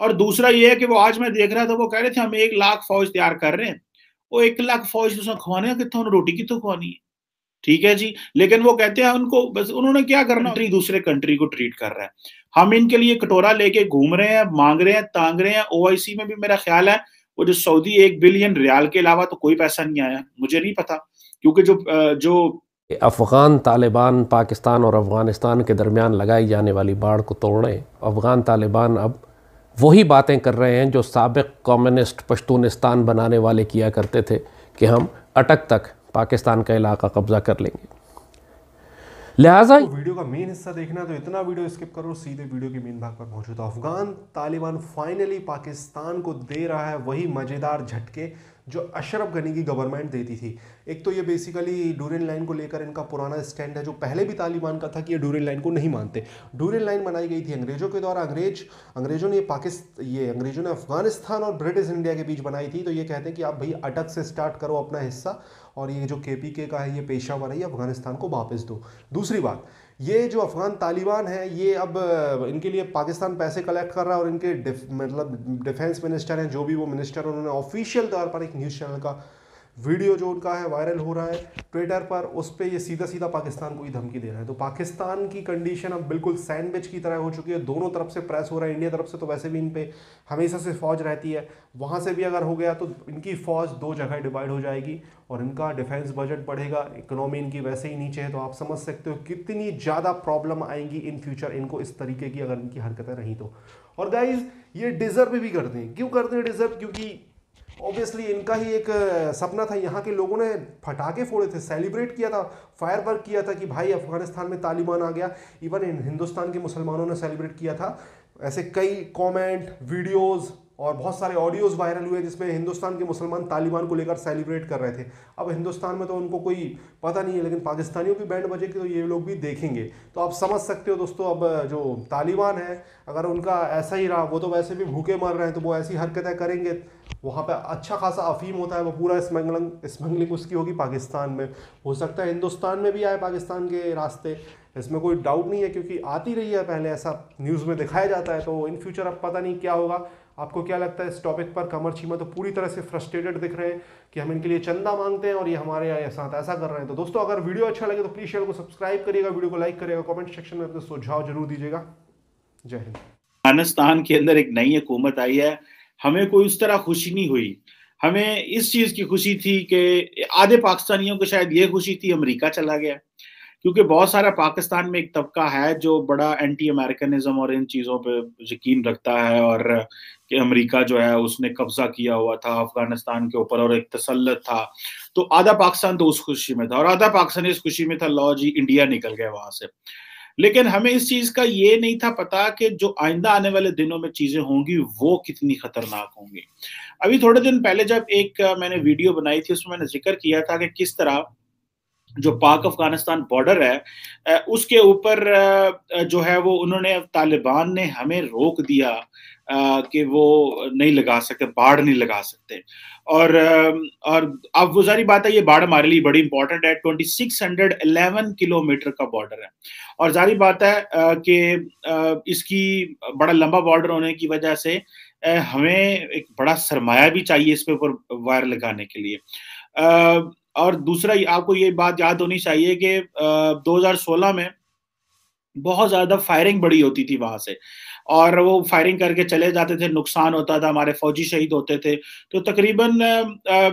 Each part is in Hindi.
और दूसरा ये है कि वो आज मैं देख रहा था वो कह रहे थे हम एक लाख फौज तैयार कर रहे हैं वो एक लाख फौज तो उसमें खुआने कितना रोटी कितों खुआनी है ठीक है जी लेकिन वो कहते हैं उनको बस उन्होंने क्या करना कंट्री दूसरे कंट्री को ट्रीट कर रहा है हम इनके लिए कटोरा लेके घूम रहे हैं मांग रहे हैं तांग रहे हैं ओआईसी में भी मेरा ख्याल है वो जो सऊदी एक बिलियन रियाल के अलावा तो कोई पैसा नहीं आया मुझे नहीं पता क्योंकि जो जो अफ़गान तालिबान पाकिस्तान और अफ़गानिस्तान के दरमियान लगाई जाने वाली बाढ़ को तोड़ें अफ़गान तालिबान अब वही बातें कर रहे हैं जो सबक कम्युनिस्ट पश्तूनिस्तान बनाने वाले किया करते थे कि हम अटक तक पाकिस्तान का इलाका कब्जा कर लेंगे लिहाजा तो वीडियो का मेन हिस्सा देखना तो इतना वीडियो स्किप करो सीधे वीडियो के मेन भाग पर पहुंचो तो अफगान तालिबान फाइनली पाकिस्तान को दे रहा है वही मज़ेदार झटके जो अशरफ गनी की गवर्नमेंट देती थी एक तो ये बेसिकली डूरिन लाइन को लेकर इनका पुराना स्टैंड है जो पहले भी तालिबान का था कि ये डूरिन लाइन को नहीं मानते डूरिन लाइन बनाई गई थी अंग्रेज़ों के द्वारा अंग्रेज अंग्रेज़ों ने पाकिस्तान ये अंग्रेज़ों ने अफगानिस्तान और ब्रिटिश इंडिया के बीच बनाई थी तो ये कहते हैं कि आप भाई अटक से स्टार्ट करो अपना हिस्सा और ये जो के पी के का है ये पेशावर है ये अफ़गानिस्तान को वापस दो दूसरी बात ये जो अफ़गान तालिबान है ये अब इनके लिए पाकिस्तान पैसे कलेक्ट कर रहा है और इनके मतलब डिफेंस मिनिस्टर हैं जो भी वो मिनिस्टर उन्होंने ऑफिशियल तौर पर एक न्यूज़ चैनल का वीडियो जो उनका है वायरल हो रहा है ट्विटर पर उस पर ये सीधा सीधा पाकिस्तान को ही धमकी दे रहा है तो पाकिस्तान की कंडीशन अब बिल्कुल सैंडविच की तरह हो चुकी है दोनों तरफ से प्रेस हो रहा है इंडिया तरफ से तो वैसे भी इन पर हमेशा से फौज रहती है वहाँ से भी अगर हो गया तो इनकी फौज दो जगह डिवाइड हो जाएगी और इनका डिफेंस बजट बढ़ेगा इकोनॉमी इनकी वैसे ही नीचे है तो आप समझ सकते हो कितनी ज़्यादा प्रॉब्लम आएंगी इन फ्यूचर इनको इस तरीके की अगर इनकी हरकतें रहीं तो और गाइज ये डिज़र्व भी करते हैं क्यों करते हैं डिज़र्व क्योंकि ऑब्वियसली इनका ही एक सपना था यहाँ के लोगों ने फटाके फोड़े थे सेलिब्रेट किया था फायर वर्क किया था कि भाई अफगानिस्तान में तालिबान आ गया इवन हिंदुस्तान के मुसलमानों ने सेलिब्रेट किया था ऐसे कई कमेंट वीडियोस और बहुत सारे ऑडियोज़ वायरल हुए जिसमें हिंदुस्तान के मुसलमान तालिबान को लेकर सेलिब्रेट कर रहे थे अब हिंदुस्तान में तो उनको कोई पता नहीं है लेकिन पाकिस्तानियों की बैंड बजे तो ये लोग भी देखेंगे तो आप समझ सकते हो दोस्तों अब जो तालिबान है अगर उनका ऐसा ही रहा वो तो वैसे भी भूखे मर रहे हैं तो वो ऐसी हरकतें करेंगे वहाँ पर अच्छा खासा अफीम होता है वो पूरा स्मगलिंग स्मगलिंग उसकी होगी पाकिस्तान में हो सकता है हिंदुस्तान में भी आए पाकिस्तान के रास्ते इसमें कोई डाउट नहीं है क्योंकि आती रही है पहले ऐसा न्यूज़ में दिखाया जाता है तो इन फ्यूचर अब पता नहीं क्या होगा आपको क्या लगता है इस टॉपिक पर कमर चीमा तो पूरी तरह से फ्रस्ट्रेटेड दिख रहे हैं कि हम इनके लिए चंदा मांगते हैं और ये हमारे साथ ऐसा कर रहे हैं तो दोस्तों अगर वीडियो अच्छा लगे तो प्लीज़ चैनल को सब्सक्राइब करिएगा वीडियो को लाइक करिएगा कॉमेंट सेक्शन में अपने सुझाव जरूर दीजिएगा जय हिंद अफगानिस्तान के अंदर एक नई हुकूमत आई है हमें कोई उस तरह खुशी नहीं हुई हमें इस चीज़ की खुशी थी कि आधे पाकिस्तानियों को शायद ये खुशी थी अमरीका चला गया क्योंकि बहुत सारा पाकिस्तान में एक तबका है जो बड़ा एंटी अमेरिकनिज्म और इन चीज़ों पे यकीन रखता है और कि अमेरिका जो है उसने कब्जा किया हुआ था अफगानिस्तान के ऊपर और एक तसलत था तो आधा पाकिस्तान तो उस खुशी में था और आधा पाकिस्तान इस खुशी में था लॉ जी इंडिया निकल गया वहां से लेकिन हमें इस चीज का ये नहीं था पता कि जो आइंदा आने वाले दिनों में चीजें होंगी वो कितनी खतरनाक होंगी अभी थोड़े दिन पहले जब एक मैंने वीडियो बनाई थी उसमें मैंने जिक्र किया था कि किस तरह जो पाक अफगानिस्तान बॉर्डर है उसके ऊपर जो है वो उन्होंने तालिबान ने हमें रोक दिया कि वो नहीं लगा सकते बाढ़ नहीं लगा सकते और और अब वो सारी बात है ये बाढ़ हमारे लिए बड़ी इंपॉर्टेंट है twenty six hundred eleven kilometre का बॉर्डर है और जारी बात है कि इसकी बड़ा लंबा बॉर्डर होने की वजह से हमें एक बड़ा सरमाया भी चाहिए इस पर ऊपर वायर लगाने के लिए और दूसरा आपको ये बात याद होनी चाहिए कि 2016 में बहुत ज़्यादा फायरिंग बड़ी होती थी वहां से और वो फायरिंग करके चले जाते थे नुकसान होता था हमारे फौजी शहीद होते थे तो तकरीबन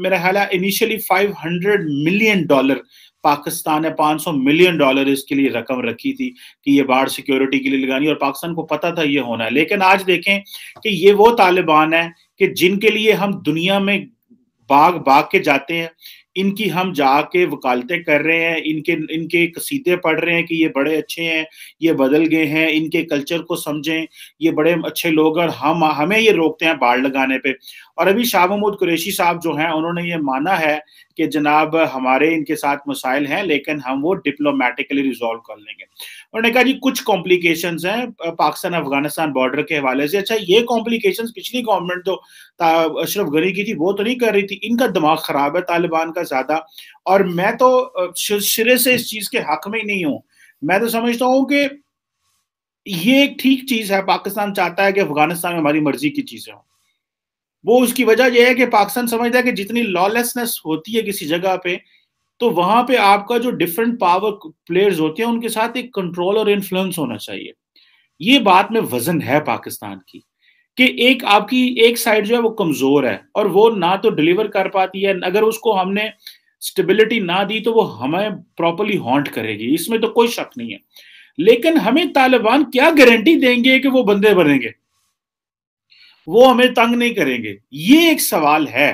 मेरा ख्याल है इनिशियली 500 मिलियन डॉलर पाकिस्तान ने 500 मिलियन डॉलर इसके लिए रकम रखी थी कि ये बाढ़ सिक्योरिटी के लिए लगानी और पाकिस्तान को पता था ये होना है लेकिन आज देखें कि ये वो तालिबान है कि जिनके लिए हम दुनिया में बाग बाग के जाते हैं इनकी हम जाके वकालतें कर रहे हैं इनके इनके कसीदे पढ़ रहे हैं कि ये बड़े अच्छे हैं ये बदल गए हैं इनके कल्चर को समझें ये बड़े अच्छे लोग और हम हमें ये रोकते हैं बाढ़ लगाने पे और अभी शाह महमूद कुरैशी साहब जो हैं उन्होंने ये माना है कि जनाब हमारे इनके साथ मसाइल हैं लेकिन हम वो डिप्लोमेटिकली रिजॉल्व कर लेंगे उन्होंने कहा जी कुछ कॉम्प्लिकेशंस हैं पाकिस्तान अफगानिस्तान बॉर्डर के हवाले से अच्छा ये कॉम्प्लिकेशंस पिछली गवर्नमेंट तो अशरफ गनी की थी वो तो नहीं कर रही थी इनका दिमाग खराब है तालिबान का ज्यादा और मैं तो सिरे से इस चीज के हक में ही नहीं हूँ मैं तो समझता हूँ कि ये एक ठीक चीज है पाकिस्तान चाहता है कि अफगानिस्तान में हमारी मर्जी की चीजें हों वो उसकी वजह यह है कि पाकिस्तान समझता है कि जितनी लॉलेसनेस होती है किसी जगह पे तो वहां पे आपका जो डिफरेंट पावर प्लेयर्स होते हैं उनके साथ एक कंट्रोल और इन्फ्लुएंस होना चाहिए ये बात में वजन है पाकिस्तान की कि एक आपकी एक साइड जो है वो कमजोर है और वो ना तो डिलीवर कर पाती है अगर उसको हमने स्टेबिलिटी ना दी तो वो हमें प्रॉपरली हॉन्ट करेगी इसमें तो कोई शक नहीं है लेकिन हमें तालिबान क्या गारंटी देंगे कि वो बंदे बनेंगे वो हमें तंग नहीं करेंगे ये एक सवाल है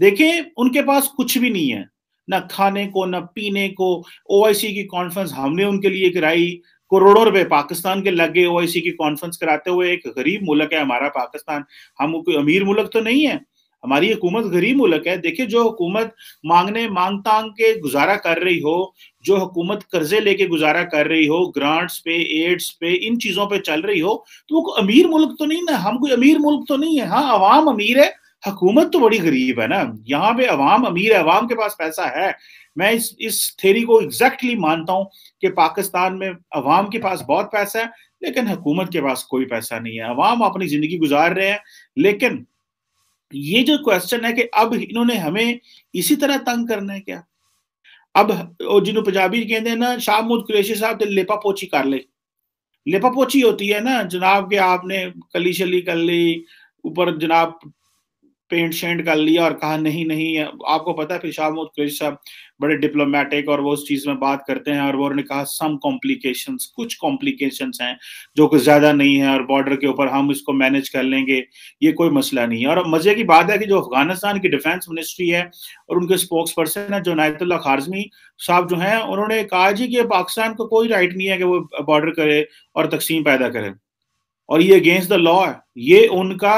देखिए उनके पास कुछ भी नहीं है ना खाने को ना पीने को ओ की कॉन्फ्रेंस हमने उनके लिए कराई करोड़ों रुपए पाकिस्तान के लग गए ओआईसी की कॉन्फ्रेंस कराते हुए एक गरीब मुल्क है हमारा पाकिस्तान हम कोई अमीर मुल्क तो नहीं है हमारी हुकूमत गरीब मुल्क है देखिए जो हुकूमत मांगने मांग तांग के गुजारा कर रही हो जो हुकूमत कर्जे लेके गुजारा कर रही हो ग्रांट्स पे एड्स पे इन चीजों पे चल रही हो तो वो अमीर मुल्क तो नहीं ना हम कोई अमीर मुल्क तो नहीं है हाँ अवाम अमीर है हकूमत तो बड़ी गरीब है ना यहाँ पे अवाम अमीर है अवाम के पास पैसा है मैं इस इस थेरी को एग्जैक्टली मानता हूँ कि पाकिस्तान में अवाम के पास बहुत पैसा है लेकिन हुकूमत के पास कोई पैसा नहीं है अवाम अपनी जिंदगी गुजार रहे हैं लेकिन ये जो क्वेश्चन है कि अब इन्होंने हमें इसी तरह तंग करना है क्या अब जिन्होंने पंजाबी कहते ना शाह मुद कुरेशी साहब तो लेपा पोची कर ले लेपा पोची होती है ना जनाब के आपने कली शली कर ली ऊपर जनाब पेंट शेंट कर लिया और कहा नहीं नहीं आपको पता है फिर शाह महमूद साहब बड़े डिप्लोमेटिक और वो उस चीज़ में बात करते हैं और वो उन्होंने कहा सम कॉम्प्लिकेशन कुछ कॉम्प्लिकेशन हैं जो कुछ ज़्यादा नहीं है और बॉर्डर के ऊपर हम इसको मैनेज कर लेंगे ये कोई मसला नहीं है और मज़े की बात है कि जो अफगानिस्तान की डिफेंस मिनिस्ट्री है और उनके स्पोक्स पर्सन है जो नायतुल्ला खारजमी साहब जो हैं उन्होंने कहा जी कि पाकिस्तान को कोई राइट नहीं है कि वो बॉर्डर करे और तकसीम पैदा करे और ये अगेंस्ट द लॉ है ये उनका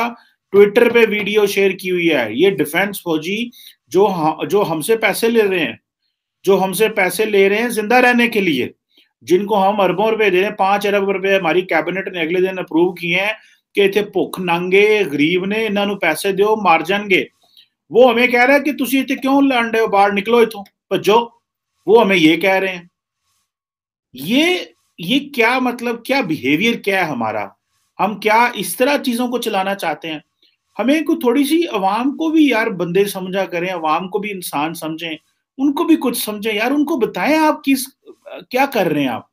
ट्विटर पे वीडियो शेयर की हुई है ये डिफेंस फौजी जो जो हमसे पैसे ले रहे हैं जो हमसे पैसे ले रहे हैं जिंदा रहने के लिए जिनको हम अरबों रुपए दे रहे हैं पांच अरब रुपए हमारी कैबिनेट ने अगले दिन अप्रूव किए हैं इतने भुख नंगे गरीब ने इन्हों पैसे दो मर जाएंगे वो हमें कह ਹਮੇ ਕਹਿ कि तुम इतने क्यों लड़ रहे हो बाहर निकलो इतो भजो वो हमें ये कह रहे हैं ये ये क्या मतलब क्या बिहेवियर क्या है हमारा हम क्या इस तरह चीजों को चलाना चाहते हैं हमें को थोड़ी सी अवाम को भी यार बंदे समझा करें अवाम को भी इंसान समझें उनको भी कुछ समझें यार उनको बताएं आप किस क्या कर रहे हैं आप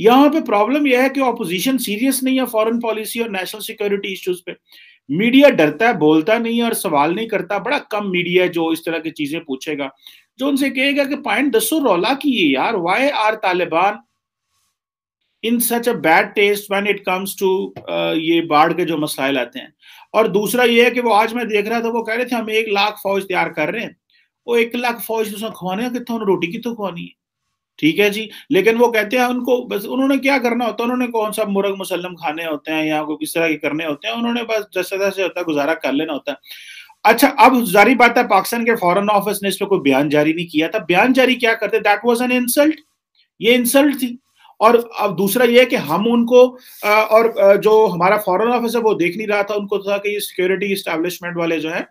यहाँ पे प्रॉब्लम यह है कि ऑपोजिशन सीरियस नहीं है फॉरेन पॉलिसी और नेशनल सिक्योरिटी इश्यूज पे मीडिया डरता है बोलता नहीं है और सवाल नहीं करता बड़ा कम मीडिया है जो इस तरह की चीजें पूछेगा जो उनसे कहेगा कि पॉइंट दसो रौला की यार why are Taliban in such a bad taste when it comes to ये बाढ़ के जो मसाइल आते हैं और दूसरा ये है कि वो आज मैं देख रहा था वो कह रहे थे हम एक लाख फौज तैयार कर रहे हैं वो एक लाख फौज तो उसमें खुआने कितना रोटी कितों खुआनी है ठीक है जी लेकिन वो कहते हैं उनको बस उन्होंने क्या करना होता है उन्होंने कौन सा मुरग मुसलम खाने होते हैं या कोई किस तरह के करने होते हैं उन्होंने बस जैसे तैसे होता है गुजारा कर लेना होता है अच्छा अब जारी बात है पाकिस्तान के फॉरेन ऑफिस ने इस पर कोई बयान जारी नहीं किया था बयान जारी क्या करते दैट वॉज एन इंसल्ट ये इंसल्ट थी और अब दूसरा ये है कि हम उनको और जो हमारा फॉरेन ऑफिस है वो देख नहीं रहा था उनको था कि ये सिक्योरिटी इस्टेब्लिशमेंट वाले जो हैं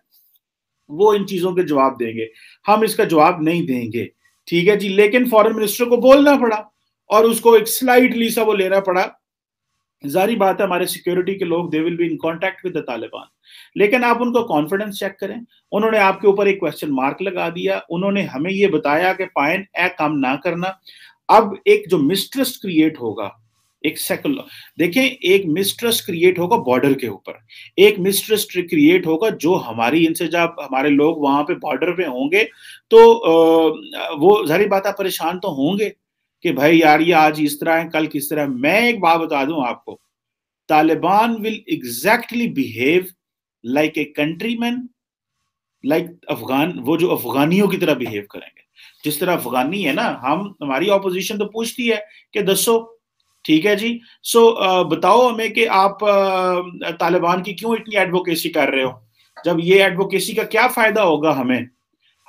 वो इन चीजों के जवाब देंगे हम इसका जवाब नहीं देंगे ठीक है जी लेकिन फॉरेन मिनिस्टर को बोलना पड़ा और उसको एक स्लाइडली सा वो लेना पड़ा जारी बात है हमारे सिक्योरिटी के लोग they will be in contact with the Taliban लेकिन आप उनको कॉन्फिडेंस चेक करें उन्होंने आपके ऊपर एक क्वेश्चन मार्क लगा दिया उन्होंने हमें ये बताया कि पाइन ए काम ना करना अब एक जो मिस्ट्रस्ट क्रिएट होगा एक सेकुलर देखें एक मिसट्रस्ट क्रिएट होगा बॉर्डर के ऊपर एक मिसट्रस्ट क्रिएट होगा जो हमारी इनसे जब हमारे लोग वहां पे बॉर्डर पे होंगे तो वो जारी बात है परेशान तो होंगे कि भाई यार ये आज इस तरह है कल किस तरह है मैं एक बात बता दूं आपको Taliban will exactly behave like a countryman like Afghan वो जो अफगानियों की तरह बिहेव करेंगे जिस तरह अफगानी है ना हम हमारी ऑपोजिशन तो पूछती है कि दसो ठीक है जी सो so, बताओ हमें कि आप तालिबान की क्यों इतनी एडवोकेसी कर रहे हो जब ये एडवोकेसी का क्या फायदा होगा हमें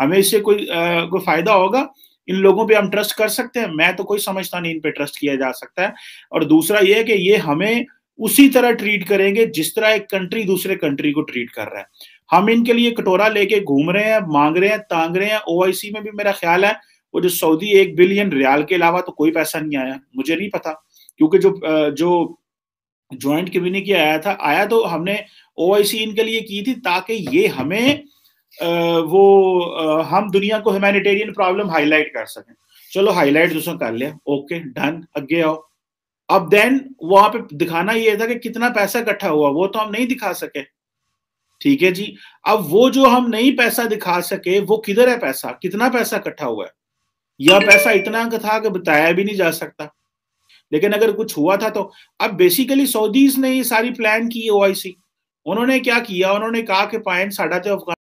हमें इससे कोई आ, कोई फायदा होगा इन लोगों पे हम ट्रस्ट कर सकते हैं मैं तो कोई समझता नहीं इन पे ट्रस्ट किया जा सकता है और दूसरा ये है कि ये हमें उसी तरह ट्रीट करेंगे जिस तरह एक कंट्री दूसरे कंट्री को ट्रीट कर रहा है हम इनके लिए कटोरा लेके घूम रहे हैं मांग रहे हैं तांग रहे हैं ओआईसी में भी मेरा ख्याल है वो जो सऊदी एक बिलियन रियाल के अलावा तो कोई पैसा नहीं आया मुझे नहीं पता क्योंकि जो जो ज्वाइंट कम्युनिक आया था आया तो हमने ओ इनके लिए की थी ताकि ये हमें वो हम दुनिया को ह्यूमैनिटेरियन प्रॉब्लम हाईलाइट कर सकें चलो हाईलाइट दूसरा कर लिया ओके डन अगे आओ अब देन वहां पे दिखाना ये था कि कितना पैसा इकट्ठा हुआ वो तो हम नहीं दिखा सके ठीक है जी अब वो जो हम नहीं पैसा दिखा सके वो किधर है पैसा कितना पैसा इकट्ठा हुआ है या पैसा इतना था कि बताया भी नहीं जा सकता लेकिन अगर कुछ हुआ था तो अब बेसिकली सऊदीज ने ये सारी प्लान की ओ उन्होंने क्या किया उन्होंने कहा कि पाइन साढ़ा जो तो अफगान